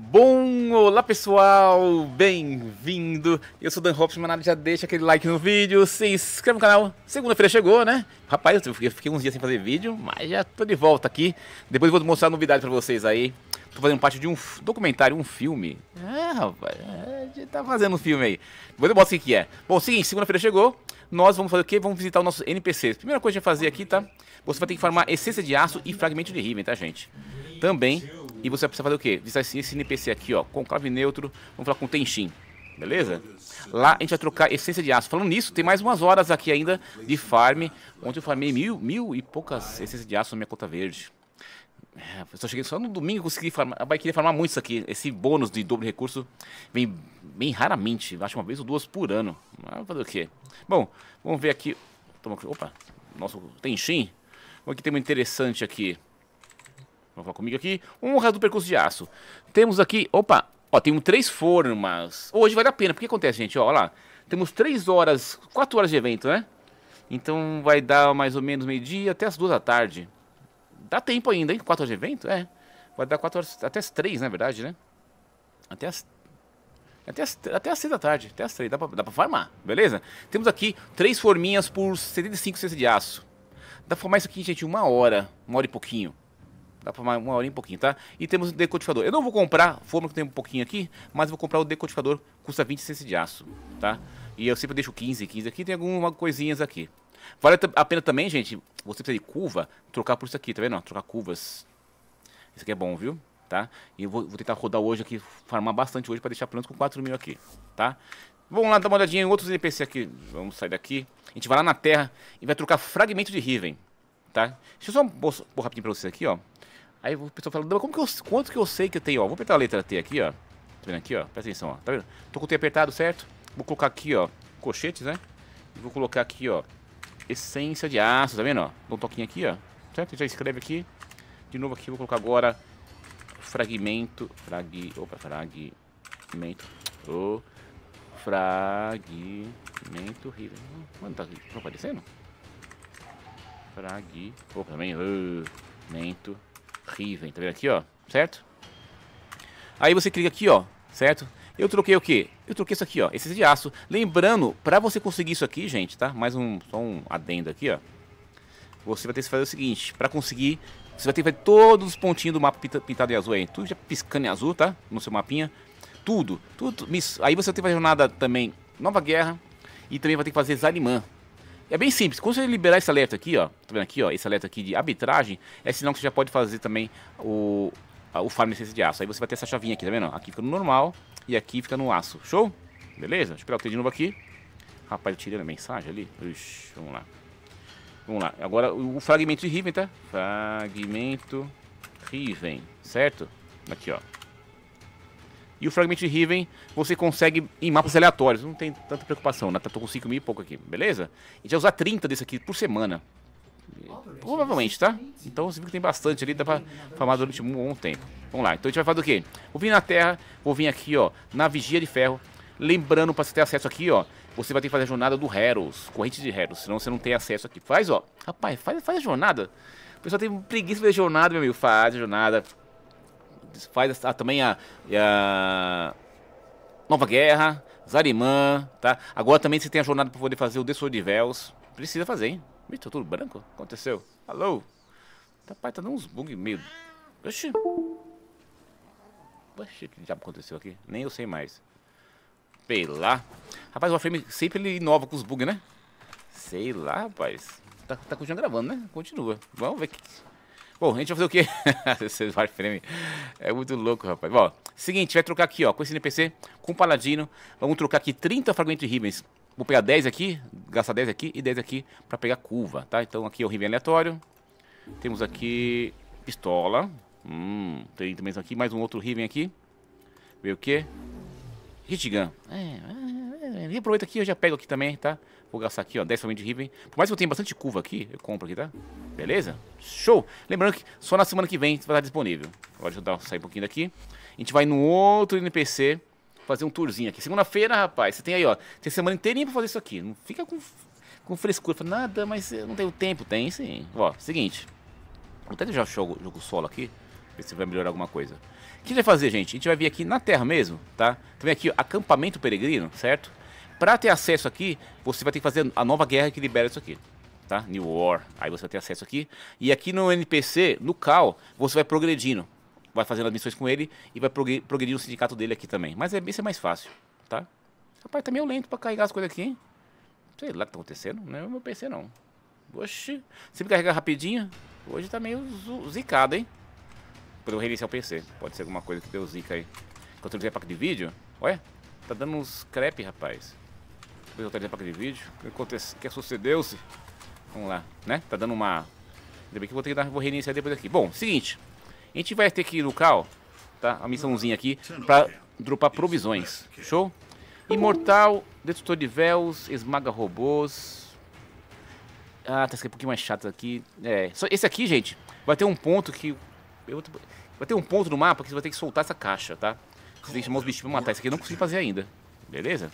Bom, olá pessoal, bem-vindo. Eu sou Dan Hops, mas já deixa aquele like no vídeo, se inscreve no canal. Segunda-feira chegou, né? Rapaz, eu fiquei uns dias sem fazer vídeo, mas já tô de volta aqui. Depois vou mostrar novidade para vocês aí. Tô fazendo parte de um documentário, um filme. É, rapaz, é, a gente tá fazendo um filme aí. Depois eu mostro o que é. Bom, seguinte, segunda-feira chegou, nós vamos fazer o quê? Vamos visitar os nossos NPCs. Primeira coisa que a gente vai fazer aqui, tá? Você vai ter que farmar essência de aço e fragmento de Riven, tá, gente? Também. E você vai precisar fazer o quê? Visitar esse NPC aqui, ó. Conclave neutro. Vamos falar com o Tenshin. Beleza? Lá a gente vai trocar essência de aço. Falando nisso, tem mais umas horas aqui ainda de farm. Ontem eu farmei mil, mil e poucas essências de aço na minha conta verde. É, eu só cheguei só no domingo consegui farmar. Vai querer farmar muito isso aqui. Esse bônus de dobro recurso vem bem raramente. Acho uma vez ou duas por ano. Mas fazer o quê? Bom, vamos ver aqui. Toma, opa, nosso Tenshin. Vamos aqui, tem um interessante aqui. Vamos falar comigo aqui. Honra do percurso de aço. Temos aqui, opa, ó, temos três formas. Hoje vale a pena, porque acontece, gente, ó, ó lá. Temos três horas, quatro horas de evento, né? Então vai dar mais ou menos meio-dia até as duas da tarde. Dá tempo ainda, hein? Quatro horas de evento? É. Vai dar quatro horas, até as três, na verdade, né? Até as até as, até as 6 da tarde, até as 3, dá pra, dá pra farmar, beleza? Temos aqui três forminhas por 75 cestas de aço. Dá pra formar isso aqui, gente, uma hora, uma hora e pouquinho. Dá pra farmar uma hora e pouquinho, tá? E temos o decodificador. Eu não vou comprar forma que tem um pouquinho aqui, mas vou comprar o decodificador, custa 20 cestas de aço, tá? E eu sempre deixo 15, 15 aqui, tem algumas coisinhas aqui. Vale a pena também, gente, você precisa de curva, trocar por isso aqui, tá vendo? Trocar curvas. Isso aqui é bom, viu? tá? E eu vou, vou tentar rodar hoje aqui, farmar bastante hoje para deixar pronto com 4 mil aqui, tá? Vamos lá dar uma olhadinha em outros NPC aqui. Vamos sair daqui. A gente vai lá na Terra e vai trocar fragmento de Riven, tá? Deixa eu só pôr rapidinho pra vocês aqui, ó. Aí o pessoal fala, como que eu, quanto que eu sei que eu tenho, ó? Vou apertar a letra T aqui, ó. Tá vendo aqui, ó? Presta atenção, ó. Tá vendo? Tô com o T apertado, certo? Vou colocar aqui, ó, cochetes, né? E vou colocar aqui, ó, essência de aço, tá vendo, ó? um toquinho aqui, ó. Certo? Já escreve aqui. De novo aqui, vou colocar agora fragmento. Frag. Opa, fragmento. O oh, fragmento riven, Mano, tá, tá aparecendo? Frag. Opa, também. Fragmento Riven. Tá vendo aqui, ó? Certo? Aí você clica aqui, ó. Certo? Eu troquei o quê? Eu troquei isso aqui, ó. Esse de aço. Lembrando, pra você conseguir isso aqui, gente, tá? Mais um, só um adendo aqui, ó. Você vai ter que fazer o seguinte. Pra conseguir você vai ter que ver todos os pontinhos do mapa pintado em azul aí. Tudo já piscando em azul, tá? No seu mapinha. Tudo. tudo Aí você vai ter que fazer jornada também Nova Guerra. E também vai ter que fazer Zalimã. É bem simples. Quando você liberar esse alerta aqui, ó. Tá vendo aqui, ó? Esse alerta aqui de arbitragem. É sinal que você já pode fazer também o, o farm de aço. Aí você vai ter essa chavinha aqui, tá vendo? Aqui fica no normal. E aqui fica no aço. Show? Beleza? Deixa eu pegar o de novo aqui. Rapaz, eu tirei a mensagem ali. Ixi, vamos lá. Vamos lá. Agora o fragmento de Riven, tá? Fragmento Riven, certo? Aqui, ó. E o fragmento de Riven você consegue em mapas aleatórios. Não tem tanta preocupação, né? Tá, tô com 5 mil e pouco aqui, beleza? A gente vai usar 30 desse aqui por semana. Provavelmente, tá? Então você viu que tem bastante ali, dá pra farmar durante um bom tempo. Vamos lá, então a gente vai fazer o quê? Vou vir na terra, vou vir aqui, ó, na vigia de ferro. Lembrando, para você ter acesso aqui, ó, você vai ter que fazer a jornada do Heros, corrente de Heros, senão você não tem acesso aqui. Faz, ó. Rapaz, faz, faz a jornada. O pessoal tem preguiça de fazer jornada, meu amigo. Faz a jornada. Faz a, também a, a, Nova Guerra, Zarimã, tá? Agora também você tem a jornada para poder fazer o Destroy de Vels. Precisa fazer, hein? Ih, tô tá tudo branco? Aconteceu. Alô? Rapaz, tá dando uns bug meio... Oxi. Oxi, o que já aconteceu aqui? Nem eu sei mais. Sei lá. Rapaz, o Warframe sempre ele inova com os bugs, né? Sei lá, rapaz. Tá, tá continuando gravando, né? Continua. Vamos ver que... Bom, a gente vai fazer o quê? Esse Warframe é muito louco, rapaz. Bom, seguinte, vai trocar aqui, ó, com esse NPC, com o Paladino. Vamos trocar aqui 30 fragmentos de Ribens. Vou pegar 10 aqui, gastar 10 aqui e 10 aqui pra pegar curva, tá? Então aqui é o Ribem aleatório. Temos aqui pistola. Hum, tem também aqui mais um outro riven aqui. Ver o quê? Ritigan. É, é, é, é. aproveita aqui, eu já pego aqui também, tá? Vou gastar aqui, ó, 10 somente de Riven. Por mais que eu tenha bastante curva aqui, eu compro aqui, tá? Beleza? Show! Lembrando que só na semana que vem vai estar disponível. Agora deixa eu sair um pouquinho daqui. A gente vai no outro NPC fazer um tourzinho aqui. Segunda-feira, rapaz, você tem aí, ó, tem semana inteirinha pra fazer isso aqui. Não fica com, com frescura. nada, mas eu não tenho tempo. Tem sim. Ó, seguinte. Vou até deixar o jogo, jogo solo aqui, ver se vai melhorar alguma coisa que a gente vai fazer, gente? A gente vai vir aqui na terra mesmo, tá? Também aqui, acampamento peregrino, certo? Para ter acesso aqui, você vai ter que fazer a nova guerra que libera isso aqui, tá? New War. Aí você vai ter acesso aqui. E aqui no NPC, no Cal, você vai progredindo. Vai fazendo as missões com ele e vai progredindo o sindicato dele aqui também. Mas é, isso é mais fácil, tá? Rapaz, tá meio lento pra carregar as coisas aqui, hein? Sei lá o que tá acontecendo, não é o meu PC não. Oxi, sempre carrega rapidinho. Hoje tá meio zicado, hein? pra eu reiniciar o PC. Pode ser alguma coisa que deu zica aí. Enquanto eu a placa de vídeo... Olha, tá dando uns crepe, rapaz. Depois eu atualizei a placa de vídeo. O que sucedeu-se? Vamos lá, né? Tá dando uma... Ainda bem que eu vou ter que dar... Vou reiniciar depois aqui. Bom, seguinte. A gente vai ter que ir no cal, tá? A missãozinha aqui pra dropar provisões. Show? Imortal, destrutor de véus, esmaga robôs... Ah, tá um pouquinho mais chato aqui. É, só esse aqui, gente, vai ter um ponto que... Eu, Vai ter um ponto no mapa que você vai ter que soltar essa caixa, tá? Você tem que chamar os bichos pra matar. Isso aqui eu não consegui fazer ainda. Beleza?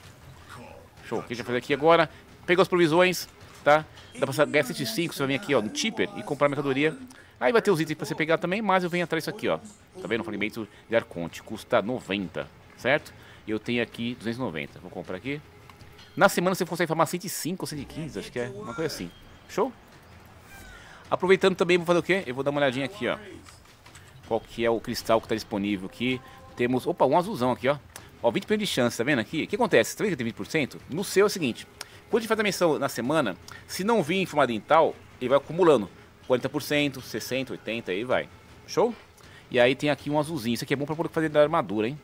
Show. O que a gente vai fazer aqui agora? Pegar as provisões, tá? Dá pra ganhar 105, você vai vir aqui, ó, no Tipper e comprar mercadoria. Aí vai ter os itens pra você pegar também, mas eu venho atrás disso aqui, ó. Tá vendo? fragmento de Arconte. Custa 90, certo? Eu tenho aqui 290. Vou comprar aqui. Na semana você consegue farmar 105 ou 115, acho que é. Uma coisa assim. Show? Aproveitando também, vou fazer o quê? Eu vou dar uma olhadinha aqui, ó qual que é o cristal que está disponível aqui. Temos, opa, um azulzão aqui, ó. Ó, 20% de chance, tá vendo aqui? O que acontece? Tá vendo que tem 20%? No seu é o seguinte, quando a gente faz a menção na semana, se não vir informado em tal, ele vai acumulando 40%, 60%, 80%, aí vai. Show? E aí tem aqui um azulzinho, isso aqui é bom para poder fazer da armadura, hein?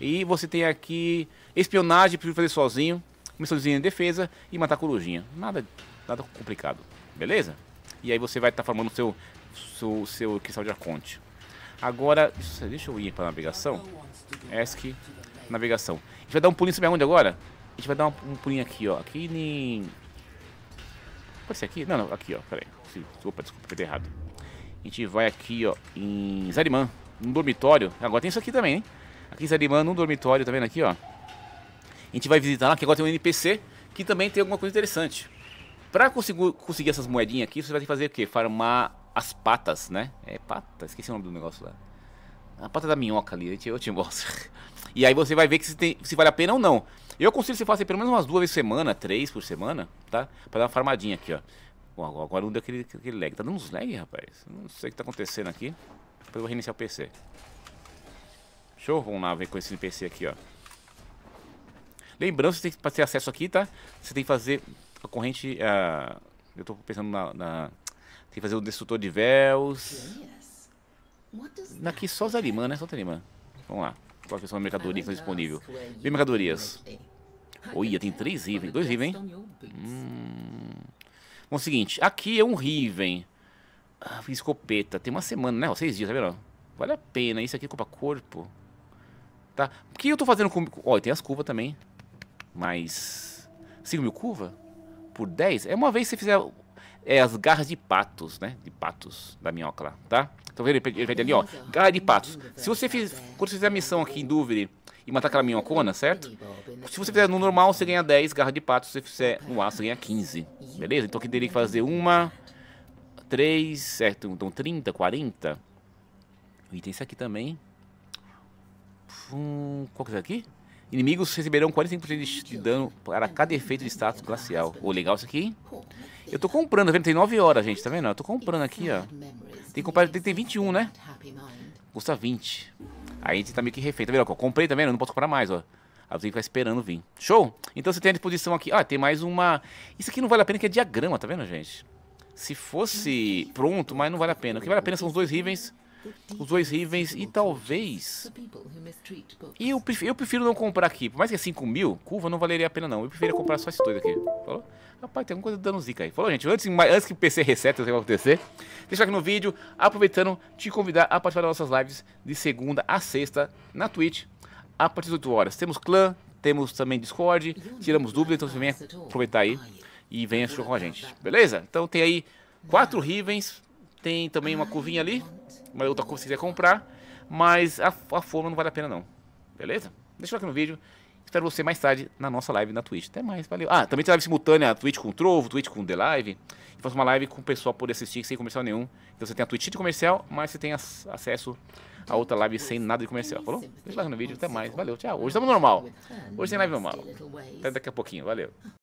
E você tem aqui espionagem, prefiro fazer sozinho, missãozinha de defesa e matar corujinha. Nada, nada complicado, beleza? E aí você vai estar tá formando o seu seu, seu cristal de arconte. Agora, deixa eu ir para navegação. ESC, navegação. A gente vai dar um pulinho, sabe onde agora? A gente vai dar um, pulinho aqui, ó. Aqui em... Pode ser aqui? Não, não, aqui, ó. Pera aí. Opa, desculpa, perdi errado. A gente vai aqui, ó, em Zariman, num dormitório. Agora tem isso aqui também, hein? Aqui em Zariman, num dormitório, tá vendo aqui, ó? A gente vai visitar lá, que agora tem um NPC que também tem alguma coisa interessante. Pra conseguir, conseguir essas moedinhas aqui, você vai ter que fazer o quê? Farmar as patas, né? É pata, esqueci o nome do negócio lá. A pata da minhoca ali, eu te mostro. E aí você vai ver que se, tem, se vale a pena ou não. Eu consigo se fazer pelo menos umas duas vezes por semana, três por semana, tá? Pra dar uma farmadinha aqui, ó. Bom, agora não deu aquele, aquele lag. Tá dando uns lag, rapaz? Não sei o que tá acontecendo aqui. Depois eu vou reiniciar o PC. Show? Vamos lá ver com esse PC aqui, ó. Lembrando, você tem que ter acesso aqui, tá? Você tem que fazer a corrente... Uh, eu tô pensando na, na tem que fazer o destrutor de véus. Aqui só os Arimã, né? Só Arimã. Vamos lá. Qual que é a mercadoria que está disponível? Vem mercadorias. Olha, tem três Riven. Dois Riven, Hum. Bom, é o seguinte. Aqui é um Riven. Ah, escopeta. Tem uma semana, né? seis dias, tá vendo? Vale a pena. Isso aqui é culpa corpo. Tá? O que eu tô fazendo com... Ó, tem as curvas também. Mas... 5 mil curva? Por 10? É uma vez que você fizer é as garras de patos, né? De patos da minhoca lá, tá? Então ele pede, ele pede ali, ó, garra de patos. Se você fiz, quando você fizer a missão aqui em dúvida e matar aquela minhocona, certo? Né? Se você fizer no normal, você ganha 10 garras de patos. Se você fizer no aço, você ganha 15, beleza? Então aqui teria que fazer uma, três, certo? Então 30, 40. E tem isso aqui também. Hum, qual que é esse aqui? Inimigos receberão 45% de dano para cada efeito de status glacial. Ô, oh, legal isso aqui, eu tô comprando, tá vendo? Tem 9 horas, gente, tá vendo? Eu tô comprando aqui, ó. Tem que comprar, tem que ter 21, né? Custa 20. Aí a gente tá meio que refeito, tá vendo? Eu comprei, tá vendo? Eu não posso comprar mais, ó. Aí você vai esperando vir. Show? Então você tem à disposição aqui. Ah, tem mais uma. Isso aqui não vale a pena, que é diagrama, tá vendo, gente? Se fosse pronto, mas não vale a pena. O que vale a pena são os dois rivens os dois Rivens e talvez... E eu prefiro, eu prefiro não comprar aqui. Por mais que é 5 mil, curva não valeria a pena não. Eu prefiro comprar só esses dois aqui. Falou? Rapaz, tem alguma coisa dando zica aí. Falou, gente. Antes, antes que o PC reseta, o que vai acontecer. Deixa aqui no vídeo. Aproveitando, te convidar a participar das nossas lives de segunda a sexta na Twitch. A partir das 8 horas. Temos clã, temos também Discord, tiramos dúvidas, então você vem aproveitar aí e venha assistir com a gente, beleza? Então tem aí quatro Rivens, tem também uma curvinha ali, mas outra você quiser comprar. Mas a, a forma não vale a pena não. Beleza? Deixa o like no vídeo. Espero você mais tarde na nossa live na Twitch. Até mais, valeu. Ah, também tem live simultânea, Twitch com o Trovo, Twitch com o The Live. E uma live com o pessoal poder assistir sem comercial nenhum. Então você tem a Twitch de comercial, mas você tem acesso a outra live sem nada de comercial. Falou? Deixa o like no vídeo, até mais, valeu, tchau. Hoje estamos normal. Hoje tem live normal. Até daqui a pouquinho, valeu.